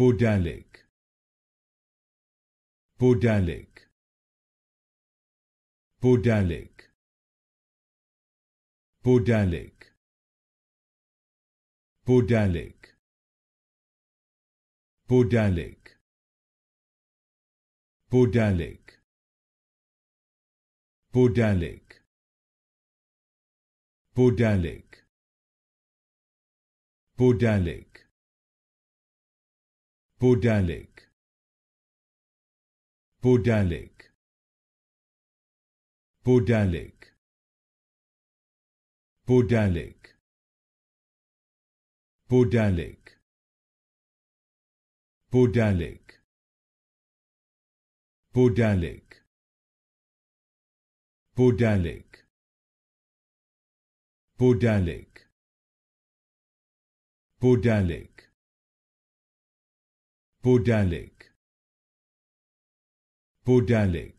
Podalic Podalic Podalic Podalic Podalic Podalic Podalic Podalic Podalic Podalic Podalic Podalic Podalic Podalic Podalic Podalic Podalic Podalic Podalic Podalic